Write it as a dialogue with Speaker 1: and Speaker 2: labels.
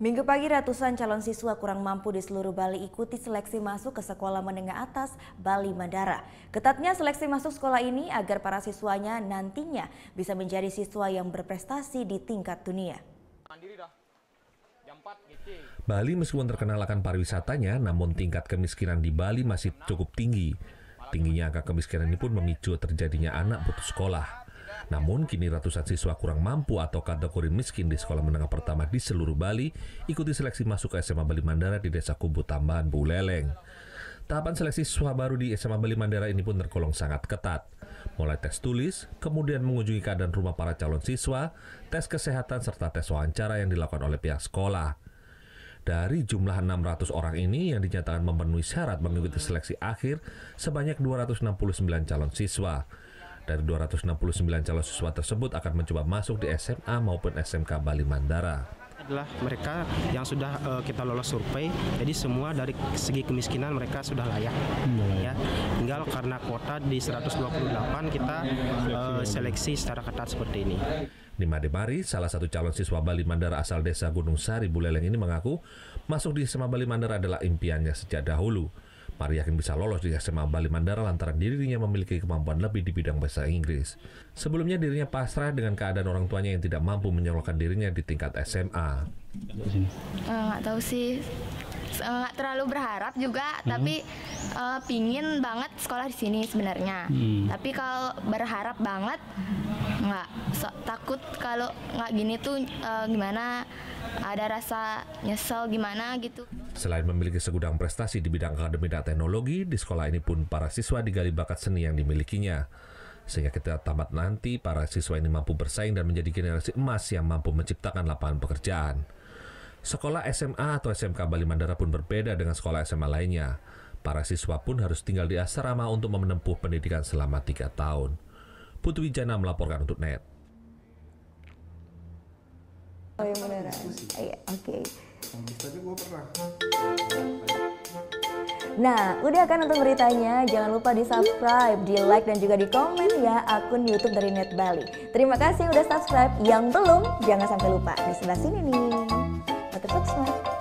Speaker 1: Minggu pagi ratusan calon siswa kurang mampu di seluruh Bali ikuti seleksi masuk ke sekolah menengah atas Bali Madara. Ketatnya seleksi masuk sekolah ini agar para siswanya nantinya bisa menjadi siswa yang berprestasi di tingkat dunia.
Speaker 2: Bali meskipun terkenal akan pariwisatanya, namun tingkat kemiskinan di Bali masih cukup tinggi. Tingginya angka kemiskinan ini pun memicu terjadinya anak putus sekolah. Namun, kini ratusan siswa kurang mampu atau kategori miskin di sekolah menengah pertama di seluruh Bali ikuti seleksi masuk ke SMA Bali Mandara di Desa Kubu Tambahan Buleleng. Tahapan seleksi siswa baru di SMA Bali Mandara ini pun tergolong sangat ketat. Mulai tes tulis, kemudian mengunjungi keadaan rumah para calon siswa, tes kesehatan, serta tes wawancara yang dilakukan oleh pihak sekolah. Dari jumlah 600 orang ini yang dinyatakan memenuhi syarat mengikuti seleksi akhir sebanyak 269 calon siswa. Dari 269 calon siswa tersebut akan mencoba masuk di SMA maupun SMK Bali Mandara adalah mereka yang sudah uh, kita lolos survei. Jadi semua dari segi kemiskinan mereka sudah layak. Hmm. Ya. Tinggal karena kuota di 128 kita uh, seleksi secara ketat seperti ini. Nima Depari, salah satu calon siswa Bali Mandara asal desa Gunung Sari, Buleleng ini mengaku masuk di SMA Bali Mandara adalah impiannya sejak dahulu. Mari yakin bisa lolos di SMA Bali Mandara, lantaran dirinya memiliki kemampuan lebih di bidang bahasa Inggris. Sebelumnya dirinya pasrah dengan keadaan orang tuanya yang tidak mampu menyolokkan dirinya di tingkat SMA.
Speaker 1: Nggak uh, tahu sih, eh, nggak uh, terlalu berharap juga, hmm. tapi uh, pingin banget sekolah di sini sebenarnya hmm. tapi kalau berharap banget nggak so, takut kalau nggak gini tuh uh, gimana ada rasa nyesel gimana gitu
Speaker 2: selain memiliki segudang prestasi di bidang akademi dan teknologi di sekolah ini pun para siswa digali bakat seni yang dimilikinya sehingga kita tamat nanti para siswa ini mampu bersaing dan menjadi generasi emas yang mampu menciptakan lapangan pekerjaan. Sekolah SMA atau SMK Bali Mandara pun berbeda dengan sekolah SMA lainnya. Para siswa pun harus tinggal di asrama untuk menempuh pendidikan selama tiga tahun. Putu Wijana melaporkan untuk NET.
Speaker 1: Oh, eh, oke. Nah, udah kan untuk beritanya? Jangan lupa di subscribe, di like, dan juga di komen ya akun YouTube dari Net Bali. Terima kasih udah subscribe. Yang belum, jangan sampai lupa. Di sebelah sini nih. Terima kasih.